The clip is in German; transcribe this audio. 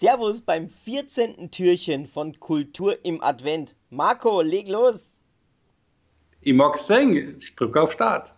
Servus beim 14. Türchen von Kultur im Advent. Marco, leg los! Ich mag singen, ich drücke auf Start.